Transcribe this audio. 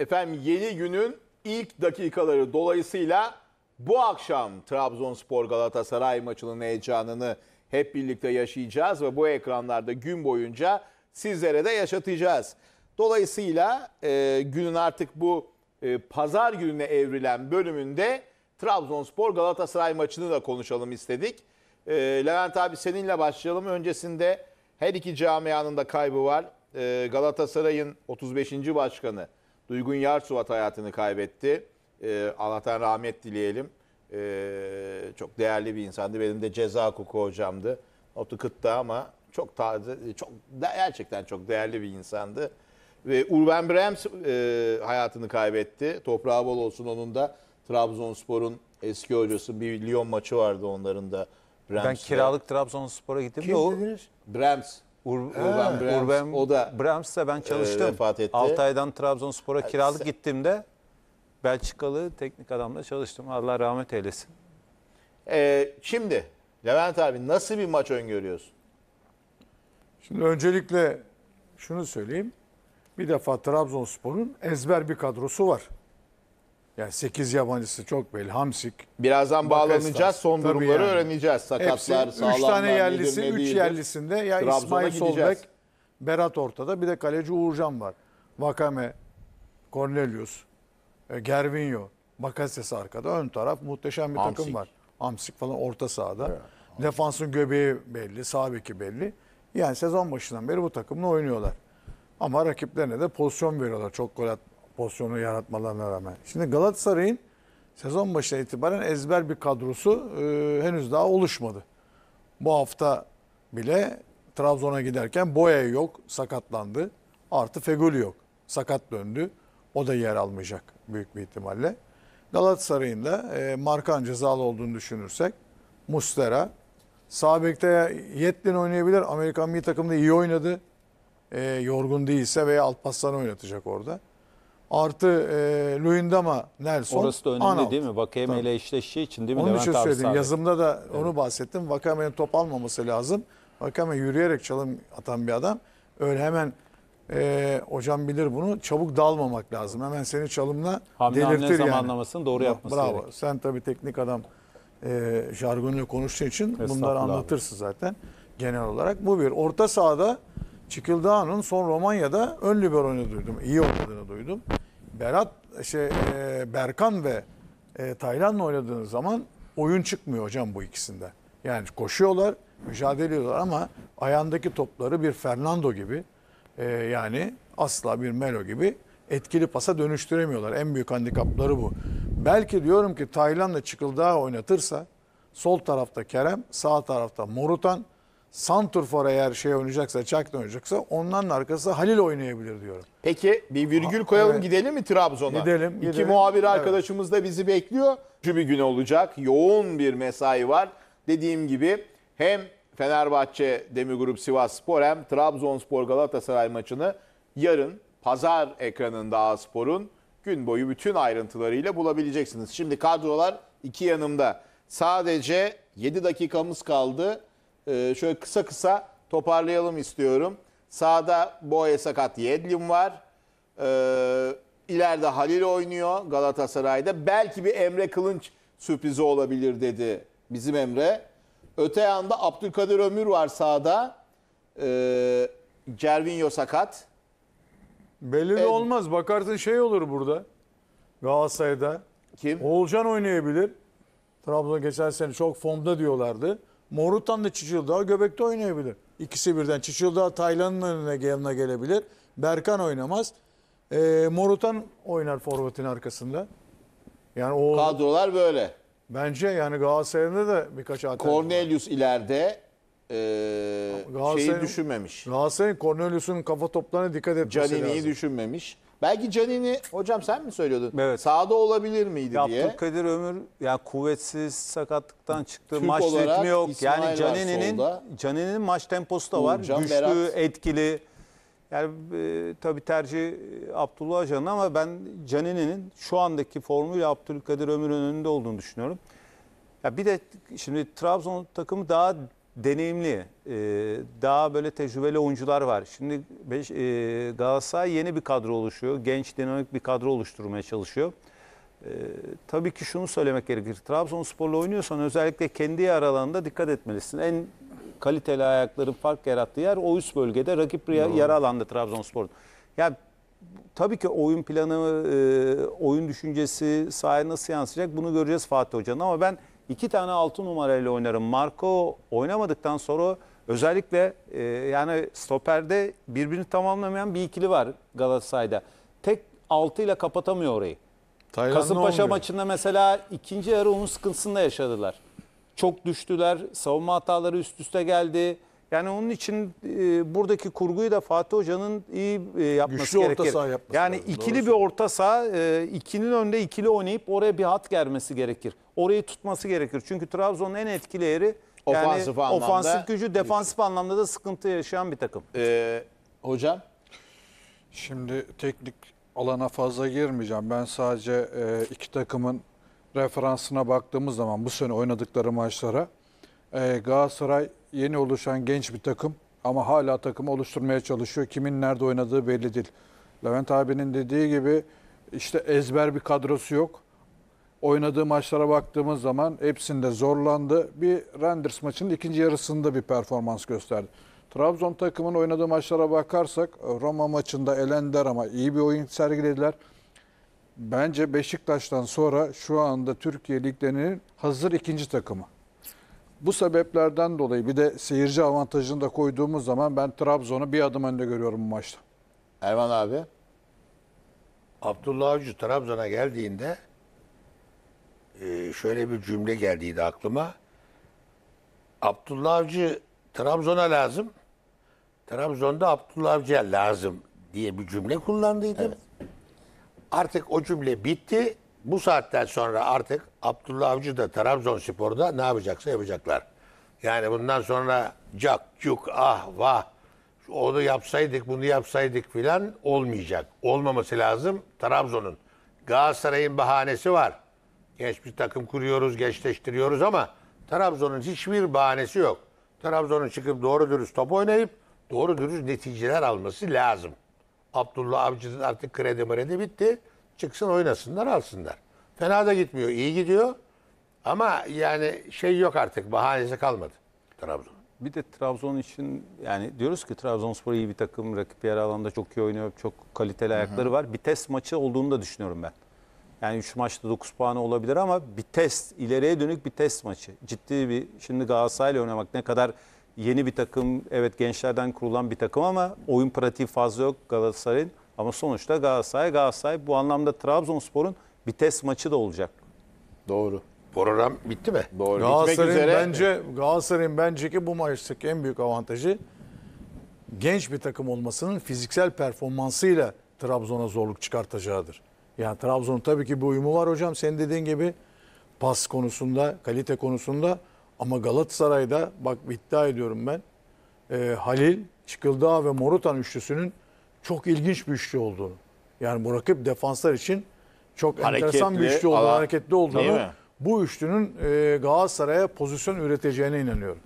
Efendim yeni günün ilk dakikaları dolayısıyla bu akşam Trabzonspor Galatasaray maçının heyecanını hep birlikte yaşayacağız ve bu ekranlarda gün boyunca sizlere de yaşatacağız. Dolayısıyla e, günün artık bu e, pazar gününe evrilen bölümünde Trabzonspor Galatasaray maçını da konuşalım istedik. E, Levent abi seninle başlayalım. Öncesinde her iki camianın da kaybı var. E, Galatasaray'ın 35. başkanı Duygun Yarsuvat hayatını kaybetti. E, Allah'tan rahmet dileyelim. E, çok değerli bir insandı. Benim de ceza hukuku hocamdı. Notu kıttı ama çok taze, çok gerçekten çok değerli bir insandı. Ve Urban Brems e, hayatını kaybetti. Toprağı bol olsun onun da. Trabzonspor'un eski hocası bir Lyon maçı vardı onların da. Brems'da. Ben kiralık Trabzonspor'a gittim Kim de o. Dediniz? Brems. Ur, Urban Brahms, Urban o da Brahms'la ben e, çalıştım. E, Altay'dan Trabzonspor'a kiralık sen... gittiğimde Belçikalı teknik adamla çalıştım. Allah rahmet eylesin. E, şimdi Levent abi nasıl bir maç öngörüyorsun? Şimdi öncelikle şunu söyleyeyim. Bir defa Trabzonspor'un ezber bir kadrosu var. Yani 8 yabancısı çok belli. Hamsik. Birazdan bağlanacağız. Son tabii durumları yani. öğreneceğiz. Sakatlar, Hepsi, sağlamlar. 3 tane yerlisi, 3 yerlisinde ya Trabzon'a İsmail Solbek, Berat ortada. Bir de kaleci Uğurcan var. Vakame, Cornelius, e, Gervinho, Bakases arkada. Ön taraf muhteşem bir Hamsik. takım var. Hamsik falan orta sahada. Evet. Defansın göbeği belli, sağ beki belli. Yani sezon başından beri bu takımla oynuyorlar. Ama rakiplerine de pozisyon veriyorlar. Çok gol at pozisyonu yaratmalarına rağmen. Şimdi Galatasaray'ın sezon başına itibaren ezber bir kadrosu e, henüz daha oluşmadı. Bu hafta bile Trabzon'a giderken Boya yok, sakatlandı. Artı Fegoli yok, sakat döndü. O da yer almayacak büyük bir ihtimalle. Galatasaray'ın da e, Markan cezalı olduğunu düşünürsek Mustera. Sağ bekte Yetlin oynayabilir. Amerikan bir takımda iyi oynadı. E, yorgun değilse veya Alpaslan'ı oynatacak orada artı e, Luyendama, Nelson. Orası da önemli Arnold. değil mi? Vakame ile eşleştiği için değil mi? Onun Levent için söyledim. Abi. Yazımda da evet. onu bahsettim. Vakame'nin top almaması lazım. Vakame yürüyerek çalım atan bir adam. Öyle hemen e, hocam bilir bunu. Çabuk dalmamak lazım. Hemen seni çalımla hamle, delirtir hamle yani. zamanlamasını doğru yapması Bravo. Gerek. Sen tabii teknik adam e, jargonla konuştuğu için bunları anlatırsın zaten genel olarak. Bu bir. Orta sahada Çıkıldağ'ın son Romanya'da ön libero duydum. İyi oynadığını duydum. Berat şey e, Berkan ve e, Taylan'la oynadığınız zaman oyun çıkmıyor hocam bu ikisinde. Yani koşuyorlar, mücadele ediyorlar ama ayağındaki topları bir Fernando gibi e, yani asla bir Melo gibi etkili pasa dönüştüremiyorlar. En büyük handikapları bu. Belki diyorum ki Tayland'la çıkıldığa oynatırsa sol tarafta Kerem, sağ tarafta Morutan, Santurfor'a eğer şey oynayacaksa, Çak'ta oynayacaksa ondan arkası Halil oynayabilir diyorum. Peki bir virgül koyalım evet. gidelim mi Trabzon'a? Gidelim, gidelim. İki muhabir evet. arkadaşımız da bizi bekliyor. Şu bir gün olacak. Yoğun bir mesai var. Dediğim gibi hem Fenerbahçe Demirgrup Sivas Spor hem Trabzonspor Galatasaray maçını yarın pazar ekranında Aspor'un gün boyu bütün ayrıntılarıyla bulabileceksiniz. Şimdi kadrolar iki yanımda. Sadece 7 dakikamız kaldı. Ee, şöyle kısa kısa toparlayalım istiyorum. Sağda Boye Sakat Yedlin var. E, ileride Halil oynuyor Galatasaray'da. Belki bir Emre Kılınç sürprizi olabilir dedi bizim Emre. Öte yanda Abdülkadir Ömür var sağda. Ee, Cervinho Sakat. Belli de olmaz. Bakarsın şey olur burada. Galatasaray'da. Kim? Oğulcan oynayabilir. Trabzon geçen sene çok formda diyorlardı. Morutan da çiçil Çiçildağ göbekte oynayabilir. İkisi birden. çiçil Çiçildağ Taylan'ın önüne yanına gelebilir. Berkan oynamaz. E, Morutan oynar forvetin arkasında. Yani o Kadrolar böyle. bence yani Galatasaray'da da birkaç alternatif. var. ileride e, şeyi düşünmemiş. Galatasaray'ın Cornelius'un kafa toplarına dikkat etmesi lazım. Canini'yi düşünmemiş. Belki Canini hocam sen mi söylüyordun? Evet. Sağda olabilir miydi ya diye. Abdülkadir Ömür yani kuvvetsiz sakatlıktan çıktı. Türk maç ritmi yok. İsmail yani Canini'nin Canini'nin maç temposu da var. Uğurcan, Güçlü, Berat. etkili. Yani e, tabii tercih e, Abdullah Hoca'nın ama ben Canini'nin şu andaki formuyla Abdülkadir Ömür'ün önünde olduğunu düşünüyorum. Ya bir de şimdi Trabzon takımı daha deneyimli, e, daha böyle tecrübeli oyuncular var. Şimdi beş, e, Galatasaray yeni bir kadro oluşuyor. Genç, dinamik bir kadro oluşturmaya çalışıyor. E, tabii ki şunu söylemek gerekir. Trabzonspor'la oynuyorsan özellikle kendi aralarında dikkat etmelisin. En kaliteli ayakların fark yarattığı yer o üst bölgede rakip no. yara alanda Trabzonspor'un. Ya tabii ki oyun planı, e, oyun düşüncesi sahaya nasıl yansıyacak bunu göreceğiz Fatih Hoca'nın ama ben iki tane altı numarayla oynarım. Marco oynamadıktan sonra özellikle e, yani stoperde birbirini tamamlamayan bir ikili var Galatasaray'da. Tek altıyla kapatamıyor orayı. Tayland'da Kasımpaşa olmuyor. maçında mesela ikinci yarı onun sıkıntısında yaşadılar. Çok düştüler, savunma hataları üst üste geldi. Yani onun için e, buradaki kurguyu da Fatih Hoca'nın iyi e, yapması Güçlü gerekir. orta saha yapması Yani lazım, ikili doğrusu. bir orta saha, e, ikinin önünde ikili oynayıp oraya bir hat germesi gerekir. Orayı tutması gerekir. Çünkü Trabzon'un en etkili yeri yani ofansif, anlamda, ofansif gücü, defansif güçlü. anlamda da sıkıntı yaşayan bir takım. Ee, hocam? Şimdi teknik alana fazla girmeyeceğim. Ben sadece e, iki takımın referansına baktığımız zaman bu sene oynadıkları maçlara ee, Galatasaray yeni oluşan genç bir takım ama hala takımı oluşturmaya çalışıyor. Kimin nerede oynadığı belli değil. Levent abinin dediği gibi işte ezber bir kadrosu yok. Oynadığı maçlara baktığımız zaman hepsinde zorlandı. Bir Renders maçının ikinci yarısında bir performans gösterdi. Trabzon takımın oynadığı maçlara bakarsak Roma maçında elendiler ama iyi bir oyun sergilediler. Bence Beşiktaş'tan sonra şu anda Türkiye liglerinin hazır ikinci takımı. Bu sebeplerden dolayı bir de seyirci avantajını da koyduğumuz zaman ben Trabzon'u bir adım önde görüyorum bu maçta. Erman abi. Abdullah Avcı Trabzon'a geldiğinde e, şöyle bir cümle geldiydi aklıma. Abdullah Avcı Trabzon'a lazım. Trabzon'da Abdullah Avcı'ya lazım diye bir cümle kullandıydım. Evet. Artık o cümle bitti bu saatten sonra artık Abdullah Avcı da Trabzonspor'da ne yapacaksa yapacaklar. Yani bundan sonra cak cuk ah vah onu yapsaydık bunu yapsaydık filan olmayacak. Olmaması lazım Trabzon'un. Galatasaray'ın bahanesi var. Genç bir takım kuruyoruz, gençleştiriyoruz ama Trabzon'un hiçbir bahanesi yok. Trabzon'un çıkıp doğru dürüst top oynayıp doğru dürüst neticeler alması lazım. Abdullah Avcı'nın artık kredi mredi bitti. Çıksın oynasınlar alsınlar. Fena da gitmiyor. iyi gidiyor. Ama yani şey yok artık. Bahanesi kalmadı Trabzon. Bir de Trabzon için yani diyoruz ki Trabzonspor iyi bir takım. Rakip yer alanda çok iyi oynuyor. Çok kaliteli ayakları Hı -hı. var. Bir test maçı olduğunu da düşünüyorum ben. Yani 3 maçta 9 puanı olabilir ama bir test, ileriye dönük bir test maçı. Ciddi bir, şimdi Galatasaray'la oynamak ne kadar yeni bir takım, evet gençlerden kurulan bir takım ama oyun pratiği fazla yok Galatasaray'ın. Ama sonuçta Galatasaray, Galatasaray bu anlamda Trabzonspor'un vites maçı da olacak. Doğru. Program bitti mi? Doğru. Galatasaray'ın bence Galatasaray'ın bence ki bu maçtaki en büyük avantajı genç bir takım olmasının fiziksel performansıyla Trabzon'a zorluk çıkartacağıdır. Yani Trabzon'un tabii ki bir uyumu var hocam Sen dediğin gibi pas konusunda, kalite konusunda ama Galatasaray'da bak iddia ediyorum ben. E, Halil, Çıkıldağ ve Morutan üçlüsünün çok ilginç bir üçlü olduğunu. Yani bu rakip defanslar için çok hareketli, enteresan bir üçlü olduğunu, hareketli olduğunu. Bu üçlünün e, Galatasaray'a pozisyon üreteceğine inanıyorum.